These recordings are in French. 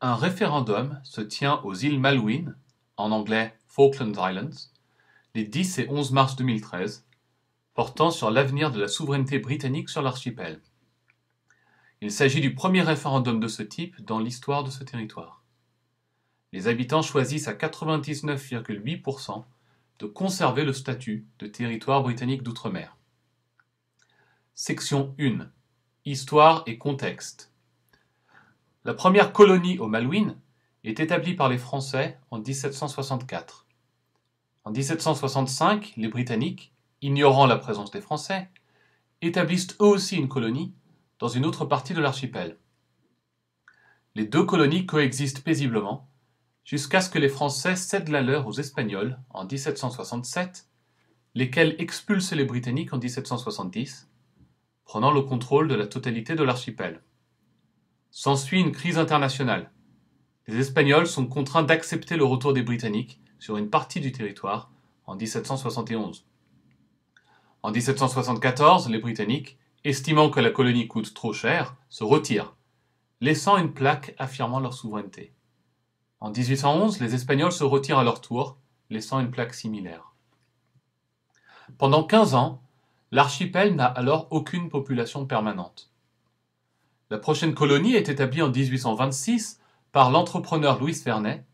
Un référendum se tient aux îles Malouines, en anglais Falkland Islands, les 10 et 11 mars 2013, portant sur l'avenir de la souveraineté britannique sur l'archipel. Il s'agit du premier référendum de ce type dans l'histoire de ce territoire. Les habitants choisissent à 99,8% de conserver le statut de territoire britannique d'outre-mer. Section 1. Histoire et contexte. La première colonie aux Malouines est établie par les Français en 1764. En 1765, les Britanniques, ignorant la présence des Français, établissent eux aussi une colonie dans une autre partie de l'archipel. Les deux colonies coexistent paisiblement jusqu'à ce que les Français cèdent la leur aux Espagnols en 1767, lesquels expulsent les Britanniques en 1770, prenant le contrôle de la totalité de l'archipel. S'ensuit une crise internationale. Les Espagnols sont contraints d'accepter le retour des Britanniques sur une partie du territoire en 1771. En 1774, les Britanniques, estimant que la colonie coûte trop cher, se retirent, laissant une plaque affirmant leur souveraineté. En 1811, les Espagnols se retirent à leur tour, laissant une plaque similaire. Pendant 15 ans, l'archipel n'a alors aucune population permanente. La prochaine colonie est établie en 1826 par l'entrepreneur Louis Fernet,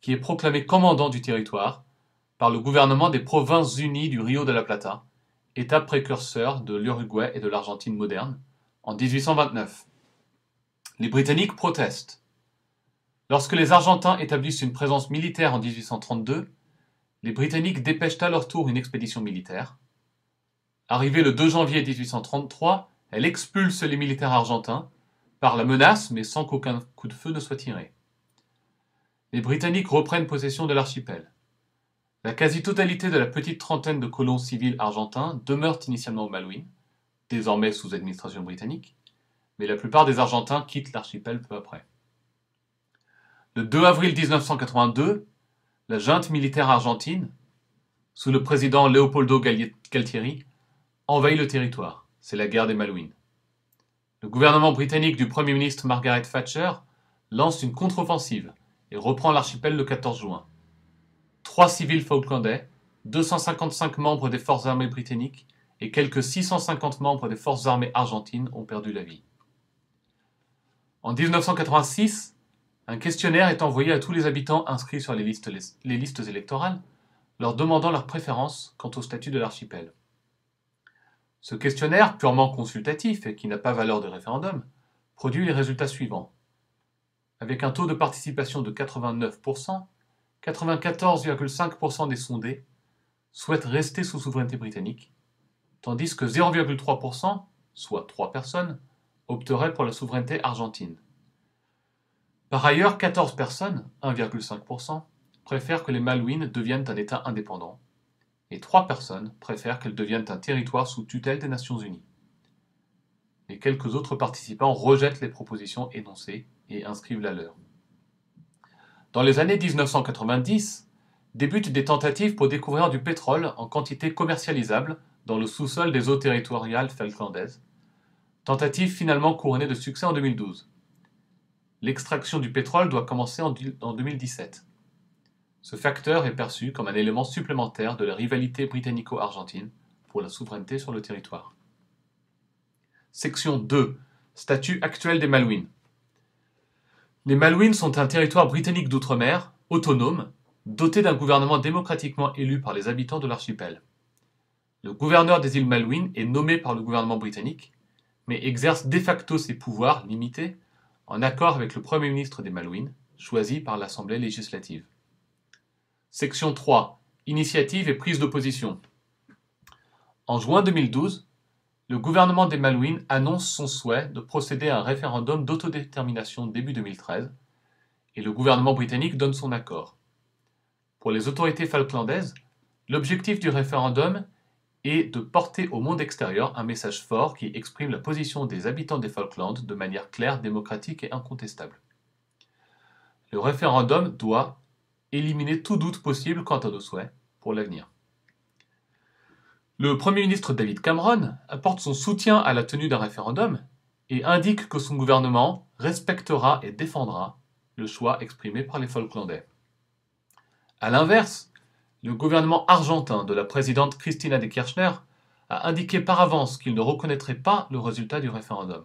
qui est proclamé commandant du territoire par le gouvernement des Provinces unies du Rio de la Plata, État précurseur de l'Uruguay et de l'Argentine moderne, en 1829. Les Britanniques protestent. Lorsque les Argentins établissent une présence militaire en 1832, les Britanniques dépêchent à leur tour une expédition militaire. Arrivée le 2 janvier 1833, elle expulse les militaires argentins, par la menace, mais sans qu'aucun coup de feu ne soit tiré. Les Britanniques reprennent possession de l'archipel. La quasi-totalité de la petite trentaine de colons civils argentins demeurent initialement aux Malouines, désormais sous administration britannique, mais la plupart des Argentins quittent l'archipel peu après. Le 2 avril 1982, la junte militaire argentine, sous le président Leopoldo Galtieri, envahit le territoire c'est la guerre des Malouines. Le gouvernement britannique du Premier ministre Margaret Thatcher lance une contre-offensive et reprend l'archipel le 14 juin. Trois civils falklandais, 255 membres des forces armées britanniques et quelques 650 membres des forces armées argentines ont perdu la vie. En 1986, un questionnaire est envoyé à tous les habitants inscrits sur les listes, les listes électorales, leur demandant leur préférence quant au statut de l'archipel. Ce questionnaire, purement consultatif et qui n'a pas valeur de référendum, produit les résultats suivants. Avec un taux de participation de 89%, 94,5% des sondés souhaitent rester sous souveraineté britannique, tandis que 0,3%, soit 3 personnes, opteraient pour la souveraineté argentine. Par ailleurs, 14 personnes, 1,5%, préfèrent que les Malouines deviennent un État indépendant, et trois personnes préfèrent qu'elle devienne un territoire sous tutelle des Nations Unies. Les quelques autres participants rejettent les propositions énoncées et inscrivent la leur. Dans les années 1990, débutent des tentatives pour découvrir du pétrole en quantité commercialisable dans le sous-sol des eaux territoriales falklandaises, tentative finalement couronnée de succès en 2012. L'extraction du pétrole doit commencer en 2017. Ce facteur est perçu comme un élément supplémentaire de la rivalité britannico-argentine pour la souveraineté sur le territoire. Section 2. Statut actuel des Malouines. Les Malouines sont un territoire britannique d'outre-mer, autonome, doté d'un gouvernement démocratiquement élu par les habitants de l'archipel. Le gouverneur des îles Malouines est nommé par le gouvernement britannique, mais exerce de facto ses pouvoirs limités en accord avec le Premier ministre des Malouines, choisi par l'Assemblée législative. Section 3. Initiative et prise d'opposition. En juin 2012, le gouvernement des Malouines annonce son souhait de procéder à un référendum d'autodétermination début 2013 et le gouvernement britannique donne son accord. Pour les autorités falklandaises, l'objectif du référendum est de porter au monde extérieur un message fort qui exprime la position des habitants des Falklands de manière claire, démocratique et incontestable. Le référendum doit éliminer tout doute possible quant à nos souhaits pour l'avenir. Le Premier ministre David Cameron apporte son soutien à la tenue d'un référendum et indique que son gouvernement respectera et défendra le choix exprimé par les Falklandais. A l'inverse, le gouvernement argentin de la présidente Cristina de Kirchner a indiqué par avance qu'il ne reconnaîtrait pas le résultat du référendum.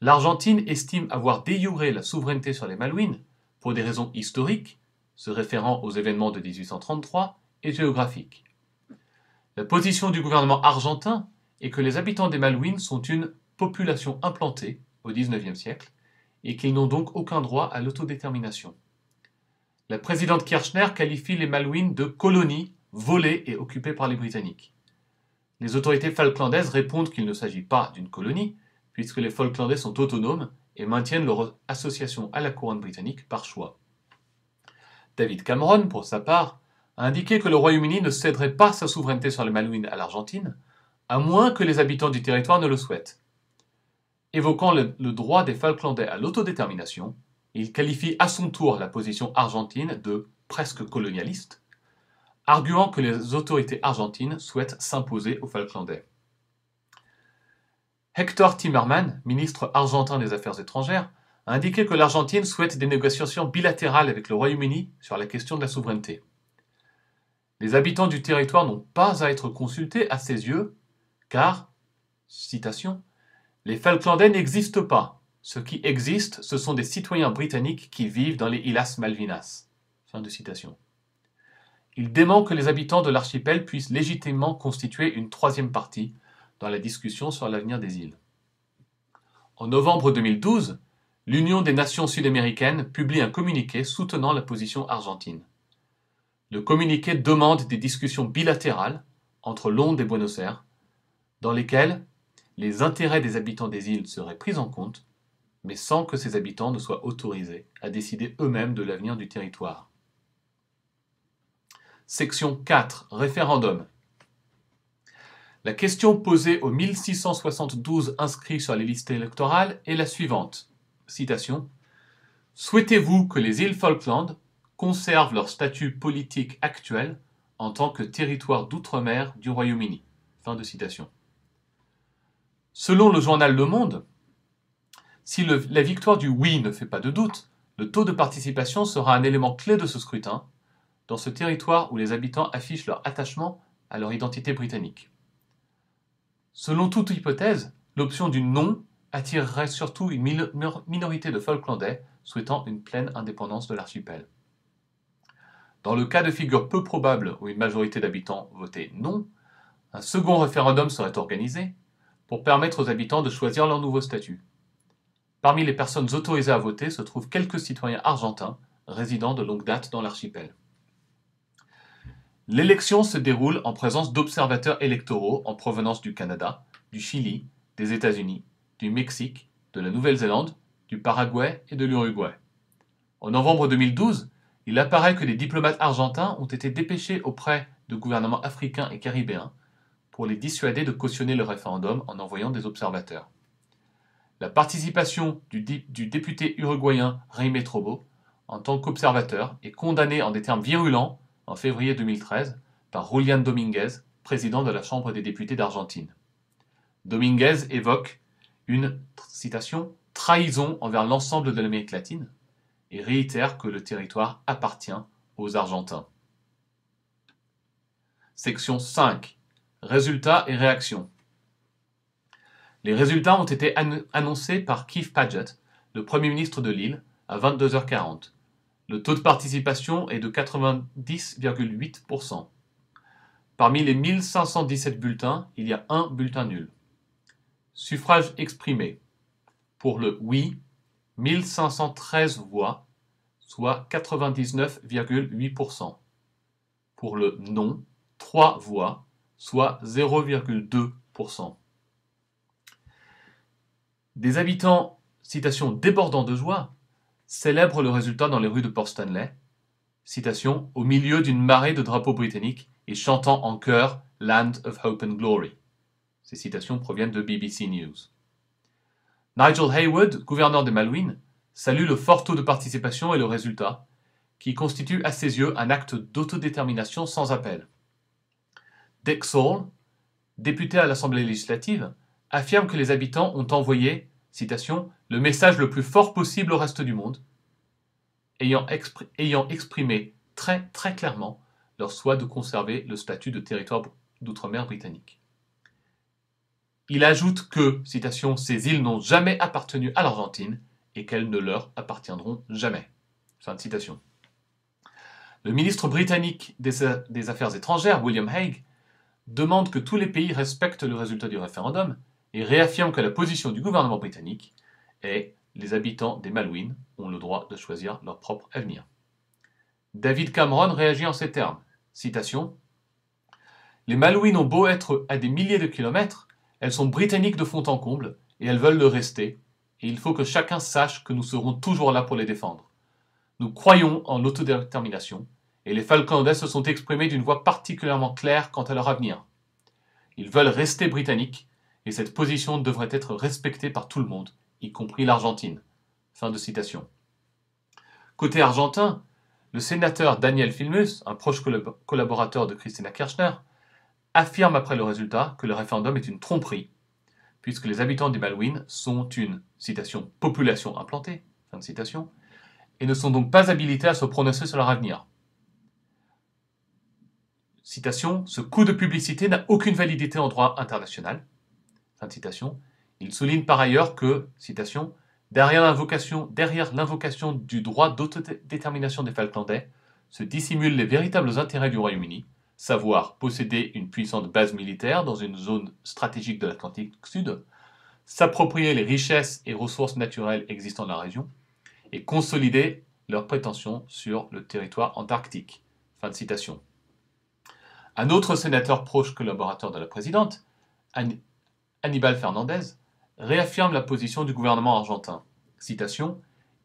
L'Argentine estime avoir déjuré la souveraineté sur les Malouines pour des raisons historiques se référant aux événements de 1833, est géographique. La position du gouvernement argentin est que les habitants des Malouines sont une population implantée au XIXe siècle et qu'ils n'ont donc aucun droit à l'autodétermination. La présidente Kirchner qualifie les Malouines de colonies volées et occupées par les Britanniques. Les autorités falklandaises répondent qu'il ne s'agit pas d'une colonie, puisque les Falklandais sont autonomes et maintiennent leur association à la couronne britannique par choix. David Cameron, pour sa part, a indiqué que le Royaume-Uni ne céderait pas sa souveraineté sur les Malouines à l'Argentine, à moins que les habitants du territoire ne le souhaitent. Évoquant le, droit des Falklandais à l'autodétermination, il qualifie à son tour la position argentine de presque colonialiste, arguant que les autorités argentines souhaitent s'imposer aux Falklandais. Hector Timmerman, ministre argentin des Affaires étrangères, a indiqué que l'Argentine souhaite des négociations bilatérales avec le Royaume-Uni sur la question de la souveraineté. Les habitants du territoire n'ont pas à être consultés à ses yeux, car, citation, les Falklandais n'existent pas. Ce qui existe, ce sont des citoyens britanniques qui vivent dans les îles Malvinas. Fin de citation. Il dément que les habitants de l'archipel puissent légitimement constituer une troisième partie dans la discussion sur l'avenir des îles. En novembre 2012, l'Union des nations sud-américaines publie un communiqué soutenant la position argentine. Le communiqué demande des discussions bilatérales entre Londres et Buenos Aires, dans lesquelles les intérêts des habitants des îles seraient pris en compte, mais sans que ces habitants ne soient autorisés à décider eux-mêmes de l'avenir du territoire. Section 4. Référendum. La question posée aux 1672 inscrits sur les listes électorales est la suivante. Citation. Souhaitez-vous que les îles Falkland conservent leur statut politique actuel en tant que territoire d'outre-mer du Royaume-Uni Selon le journal Le Monde, si la victoire du oui ne fait pas de doute, le taux de participation sera un élément clé de ce scrutin, dans ce territoire où les habitants affichent leur attachement à leur identité britannique. Selon toute hypothèse, l'option du non attirerait surtout une minorité de Falklandais souhaitant une pleine indépendance de l'archipel. Dans le cas de figure peu probable où une majorité d'habitants votait non, un second référendum serait organisé pour permettre aux habitants de choisir leur nouveau statut. Parmi les personnes autorisées à voter se trouvent quelques citoyens argentins résidant de longue date dans l'archipel. L'élection se déroule en présence d'observateurs électoraux en provenance du Canada, du Chili, des États-Unis du Mexique, de la Nouvelle-Zélande, du Paraguay et de l'Uruguay. En novembre 2012, il apparaît que des diplomates argentins ont été dépêchés auprès de gouvernements africains et caribéens pour les dissuader de cautionner le référendum en envoyant des observateurs. La participation du, député uruguayen Raimé Trobo en tant qu'observateur est condamnée en des termes virulents en février 2013 par Julian Dominguez, président de la Chambre des députés d'Argentine. Dominguez évoque une citation trahison envers l'ensemble de l'Amérique latine et réitère que le territoire appartient aux Argentins. Section 5. Résultats et réactions. Les résultats ont été annoncés par Keith Paget, le Premier ministre de l'île, à 22h40. Le taux de participation est de 90,8%. Parmi les 1517 bulletins, il y a un bulletin nul. Suffrage exprimé, Pour le oui, 1513 voix, soit 99,8%. Pour le non, 3 voix, soit 0,2%. Des habitants, citation débordant de joie, célèbrent le résultat dans les rues de Port Stanley, citation au milieu d'une marée de drapeaux britanniques et chantant en chœur Land of Hope and Glory. Ces citations proviennent de BBC News. Nigel Haywood, gouverneur des Malouines, salue le fort taux de participation et le résultat, qui constitue à ses yeux un acte d'autodétermination sans appel. Dick député à l'Assemblée législative, affirme que les habitants ont envoyé, citation, le message le plus fort possible au reste du monde, ayant, ayant exprimé très très clairement leur souhait de conserver le statut de territoire d'outre-mer britannique. Il ajoute que, citation, ces îles n'ont jamais appartenu à l'Argentine et qu'elles ne leur appartiendront jamais. Fin de citation. Le ministre britannique des Affaires étrangères, William Hague, demande que tous les pays respectent le résultat du référendum et réaffirme que la position du gouvernement britannique est les habitants des Malouines ont le droit de choisir leur propre avenir. David Cameron réagit en ces termes. Citation Les Malouines ont beau être à des milliers de kilomètres, elles sont britanniques de fond en comble, et elles veulent le rester, et il faut que chacun sache que nous serons toujours là pour les défendre. Nous croyons en l'autodétermination, et les Falklandais se sont exprimés d'une voix particulièrement claire quant à leur avenir. Ils veulent rester britanniques, et cette position devrait être respectée par tout le monde, y compris l'Argentine. Fin de citation. Côté argentin, le sénateur Daniel Filmus, un proche collaborateur de Christina Kirchner, affirme après le résultat que le référendum est une tromperie, puisque les habitants des Malouines sont une, citation, population implantée, fin citation, et ne sont donc pas habilités à se prononcer sur leur avenir. Citation, ce coup de publicité n'a aucune validité en droit international. Fin citation. Il souligne par ailleurs que, citation, derrière l'invocation, derrière l'invocation du droit d'autodétermination des Falklandais se dissimulent les véritables intérêts du Royaume-Uni, savoir posséder une puissante base militaire dans une zone stratégique de l'Atlantique Sud, s'approprier les richesses et ressources naturelles existant dans la région, et consolider leurs prétentions sur le territoire antarctique. Fin de citation. Un autre sénateur proche collaborateur de la présidente, Annibal Fernandez, réaffirme la position du gouvernement argentin. Citation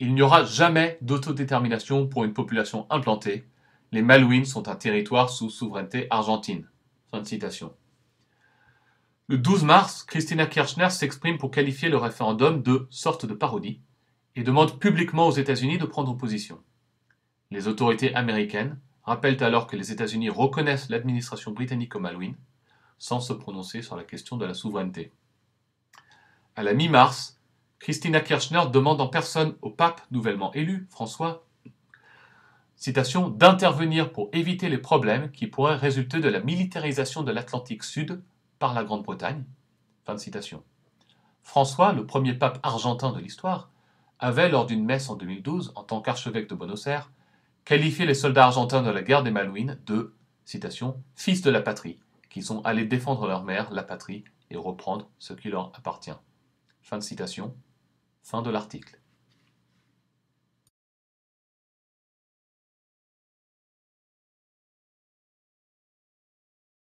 Il n'y aura jamais d'autodétermination pour une population implantée les Malouines sont un territoire sous souveraineté argentine. Fin de citation. Le 12 mars, Christina Kirchner s'exprime pour qualifier le référendum de sorte de parodie et demande publiquement aux États-Unis de prendre position. Les autorités américaines rappellent alors que les États-Unis reconnaissent l'administration britannique aux Malouines, sans se prononcer sur la question de la souveraineté. À la mi-mars, Christina Kirchner demande en personne au pape nouvellement élu, François, citation, d'intervenir pour éviter les problèmes qui pourraient résulter de la militarisation de l'Atlantique Sud par la Grande-Bretagne. Fin de citation. François, le premier pape argentin de l'histoire, avait, lors d'une messe en 2012, en tant qu'archevêque de Buenos Aires, qualifié les soldats argentins de la guerre des Malouines de, citation, fils de la patrie, qui sont allés défendre leur mère, la patrie, et reprendre ce qui leur appartient. Fin de citation. Fin de l'article.